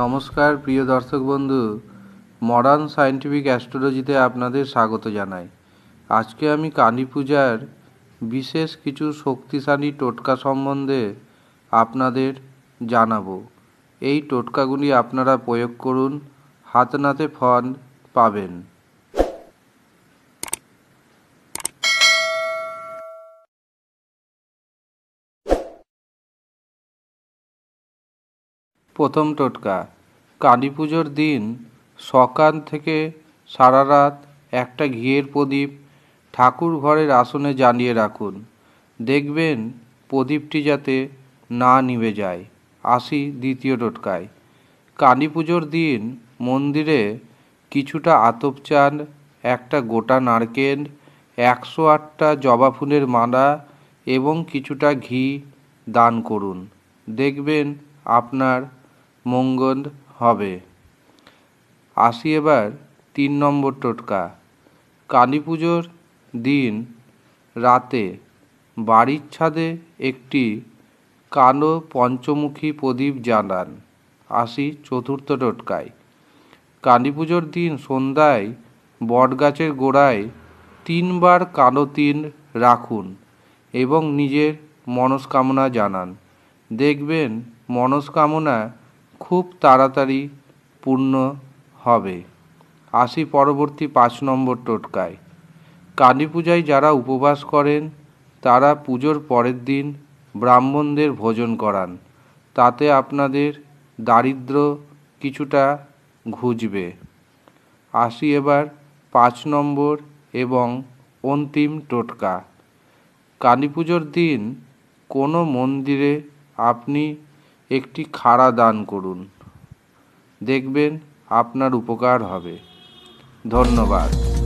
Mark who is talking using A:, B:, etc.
A: নমস্কার প্রিয় দর্শক বন্ধু মডার্ন সায়েন্টিফিক অ্যাস্ট্রোলজিতে আপনাদের স্বাগত জানাই আজকে আমি কালী পূজার বিশেষ কিছু শক্তিশালী টোটকা সম্বন্ধে আপনাদের জানাবো এই টোটকাগুলি আপনারা প্রয়োগ করুন হাতনাতে নাতে ফল পাবেন প্রথম টোটকা কালী পুজোর দিন সকাল থেকে সারা রাত একটা ঘিয়ের প্রদীপ ঠাকুর ঘরের আসনে জানিয়ে রাখুন দেখবেন প্রদীপটি যাতে না নিভে যায় আসি দ্বিতীয় টোটকায় কালী পুজোর দিন মন্দিরে কিছুটা আতপ চান একটা গোটা নারকেল একশো আটটা জবা ফুলের মালা এবং কিছুটা ঘি দান করুন দেখবেন আপনার মঙ্গল হবে আসি এবার তিন নম্বর টোটকা কালী পুজোর দিন রাতে বাড়ির ছাদে একটি কালো পঞ্চমুখী প্রদীপ জ্বালান আসি চতুর্থ টোটকায় কালী পুজোর দিন সন্ধ্যায় বটগাছের গোড়ায় তিনবার কালো তিন রাখুন এবং নিজের মনস্কামনা জানান দেখবেন মনস্কামনা খুব তাড়াতাড়ি পূর্ণ হবে আসি পরবর্তী পাঁচ নম্বর টোটকায় কালী পূজায় যারা উপবাস করেন তারা পুজোর পরের দিন ব্রাহ্মণদের ভোজন করান তাতে আপনাদের দারিদ্র কিছুটা ঘুজবে আসি এবার পাঁচ নম্বর এবং অন্তিম টোটকা কালী পুজোর দিন কোনো মন্দিরে আপনি একটি খাড়া দান করুন দেখবেন আপনার উপকার হবে ধন্যবাদ